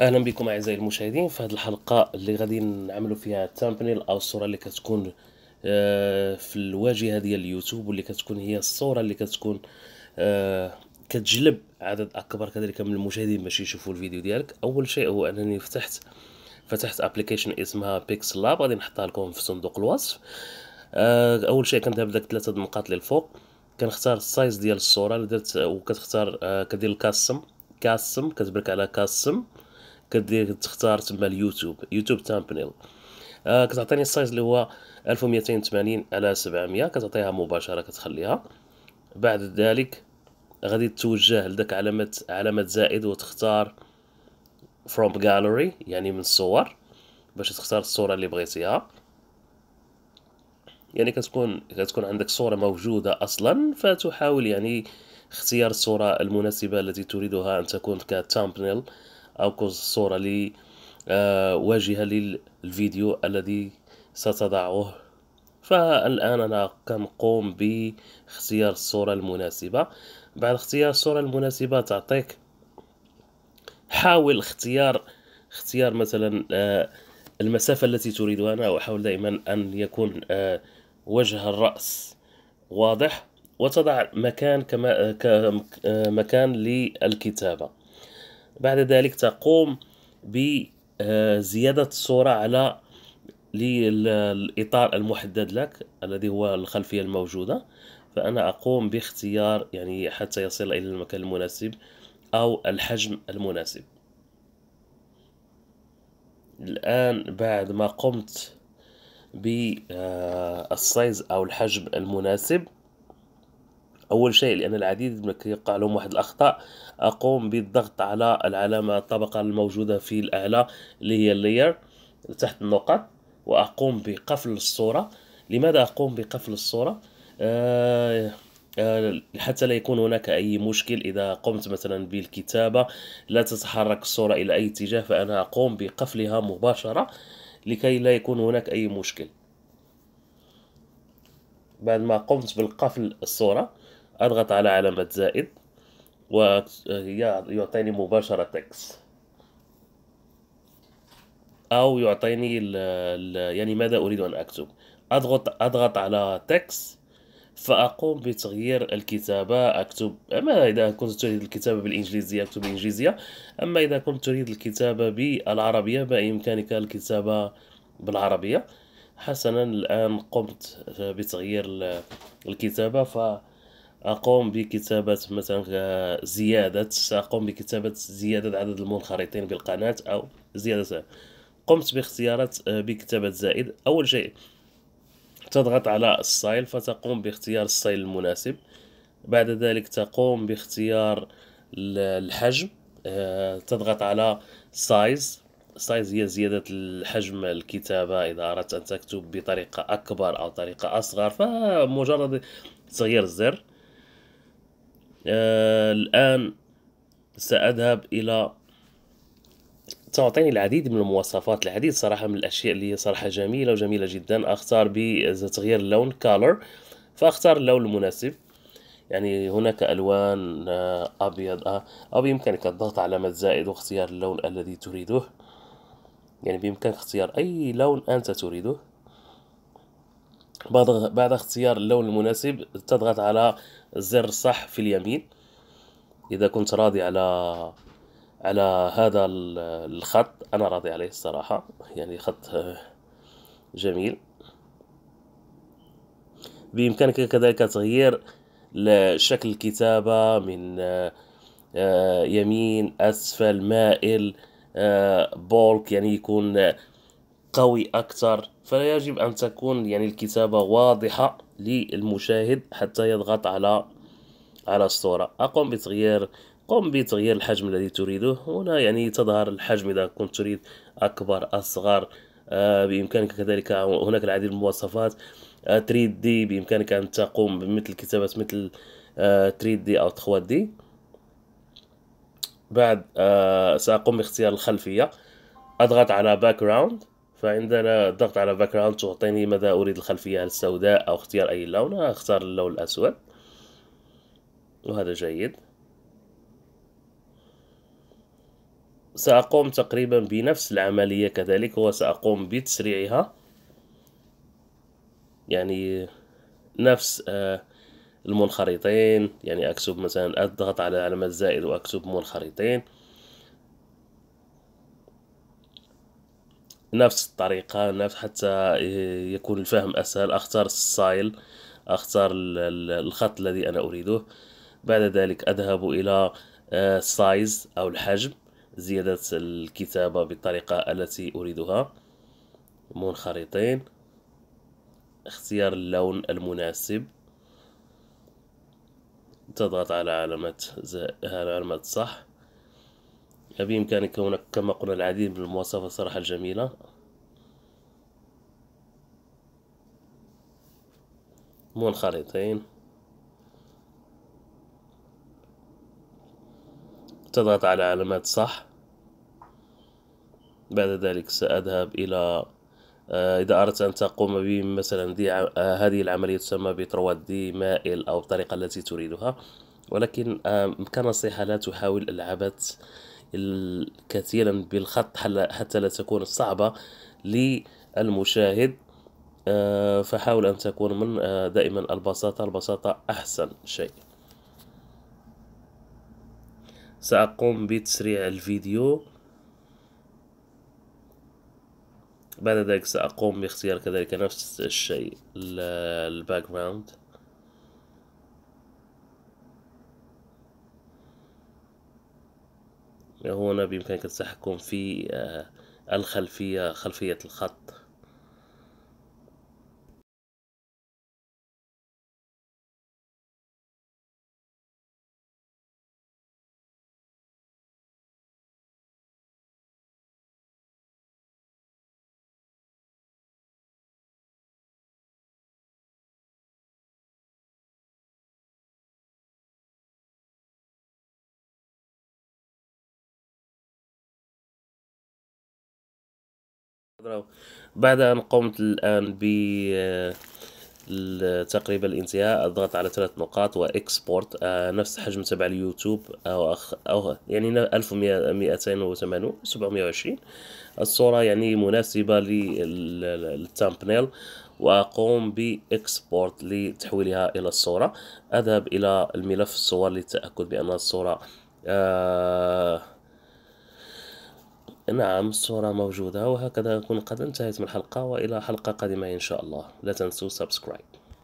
اهلا بكم اعزائي المشاهدين في هذه الحلقه اللي غادي نعملوا فيها التامبنيل او الصوره اللي كتكون آه، في الواجهه ديال اليوتيوب واللي كتكون هي الصوره اللي كتكون آه، كتجلب عدد اكبر كذلك من المشاهدين باش يشوفوا الفيديو ديالك اول شيء هو انني فتحت فتحت ابلكيشن اسمها بيكسل لاب غادي نحطها لكم في صندوق الوصف آه، اول شيء كنذهب داك ثلاثه النقاط الفوق كنختار السايز ديال الصوره اللي درت وكتختار كدير الكاسم كاسم كتبرك على كاسم كدير تختار تما اليوتيوب يوتيوب تامبنيل آه كتعطيني السايز اللي هو 1280 على 700 كتعطيها مباشره كتخليها بعد ذلك غادي توجه لداك علامه علامه زائد وتختار فروم gallery يعني من الصور باش تختار الصوره اللي بغيتيها يعني كتكون كتكون عندك صوره موجوده اصلا فتحاول يعني اختيار الصوره المناسبه التي تريدها ان تكون كتامبنيل أو صورة لواجهة آه، للفيديو الذي ستضعه فالآن أنا كنقوم باختيار الصورة المناسبة بعد اختيار الصورة المناسبة تعطيك حاول اختيار اختيار مثلا آه، المسافة التي تريدها انا احاول دائما أن يكون آه، وجه الرأس واضح وتضع مكان كما مكان للكتابة بعد ذلك تقوم بزيادة الصورة على للإطار المحدد لك الذي هو الخلفية الموجودة فأنا أقوم باختيار يعني حتى يصل إلى المكان المناسب أو الحجم المناسب الآن بعد ما قمت بالسايز أو الحجم المناسب أول شيء لأن العديد من يقع لهم واحد الأخطاء أقوم بالضغط على العلامة الطبقة الموجودة في الأعلى اللي هي اللير تحت النقط وأقوم بقفل الصورة لماذا أقوم بقفل الصورة؟ آه،, آه حتى لا يكون هناك أي مشكل إذا قمت مثلا بالكتابة لا تتحرك الصورة إلى أي اتجاه فأنا أقوم بقفلها مباشرة لكي لا يكون هناك أي مشكل بعد ما قمت بالقفل الصورة أضغط على علامة زائد ويعطيني مباشرة تكست أو يعطيني الـ الـ يعني ماذا أريد أن أكتب أضغط أضغط على تكست فأقوم بتغيير الكتابة أكتب أما إذا كنت تريد الكتابة بالإنجليزية أكتب انجليزيه أما إذا كنت تريد الكتابة بالعربية بإمكانك الكتابة بالعربية حسنا الآن قمت بتغيير الكتابة ف اقوم بكتابه مثلا زياده اقوم بكتابه زياده عدد المنخرطين بالقناه او زياده قمت باختيارات آه، بكتابه زائد اول شيء تضغط على السايل فتقوم باختيار السايل المناسب بعد ذلك تقوم باختيار الحجم آه، تضغط على سايز سايز هي زيادة الحجم الكتابة إذا أردت أن تكتب بطريقة أكبر أو طريقة أصغر فمجرد تغيير الزر آه، الآن سأذهب إلى تعطيني العديد من المواصفات العديد صراحة من الأشياء اللي هي صراحة جميلة وجميلة جدا أختار بتغيير اللون color فأختار اللون المناسب يعني هناك ألوان آه، أبيض آه، أو بإمكانك الضغط على علامة زائد واختيار اللون الذي تريده يعني بإمكانك اختيار أي لون أنت تريده بعد بعد اختيار اللون المناسب تضغط على زر صح في اليمين اذا كنت راضي على على هذا الخط انا راضي عليه الصراحه يعني خط آه، جميل بامكانك كذلك تغيير شكل الكتابه من آه، آه، يمين اسفل مائل بولك يعني يكون قوي أكثر فيجب أن تكون يعني الكتابة واضحة للمشاهد حتى يضغط على على الصورة اقوم بتغيير قم بتغيير الحجم الذي تريده هنا يعني تظهر الحجم إذا كنت تريد أكبر أصغر آه بإمكانك كذلك هناك العديد من المواصفات 3 آه، دي بإمكانك أن تقوم بمثل كتابة مثل آه دي أو دي بعد آه سأقوم باختيار الخلفية أضغط على باك جراوند فعندنا الضغط على باك جراوند تعطيني ماذا أريد الخلفية السوداء أو اختيار أي لون أختار اللون الأسود وهذا جيد سأقوم تقريبا بنفس العملية كذلك وسأقوم بتسريعها يعني نفس آه، المنخرطين يعني أكتب مثلا أضغط على علامة زائد وأكتب منخرطين نفس الطريقة نفس حتى يكون الفهم أسهل أختار السايل أختار الخط الذي أنا أريده بعد ذلك أذهب إلى سايز آه، أو الحجم زيادة الكتابة بالطريقة التي أريدها منخرطين اختيار اللون المناسب تضغط على علامة علامة صح بإمكانك كونك كما قلنا العديد من المواصفات الصراحة الجميلة منخرطين تضغط على علامات صح بعد ذلك سأذهب إلى آه، إذا أردت أن تقوم بمثلا دي آه، هذه العملية تسمى بترواد دي مائل أو الطريقة التي تريدها ولكن آه، كنصيحة لا تحاول العبث كثيرا بالخط حتى لا تكون صعبة للمشاهد آه، فحاول أن تكون من آه، دائما البساطة البساطة أحسن شيء سأقوم بتسريع الفيديو بعد ذلك سأقوم باختيار كذلك نفس الشيء الباك جراوند هنا بإمكانك التحكم في آه، الخلفية خلفية الخط بعد أن قمت الآن ب آه، تقريبا الانتهاء اضغط على ثلاث نقاط واكسبورت آه، نفس الحجم تبع اليوتيوب او آه، أخ او يعني 1280 720 الصوره يعني مناسبه للتامبنيل واقوم باكسبورت لتحويلها الى الصوره اذهب الى الملف الصور للتاكد بان الصوره آه نعم الصورة موجودة وهكذا نكون قد انتهيت من الحلقة وإلى حلقة قادمة إن شاء الله لا تنسوا سبسكرايب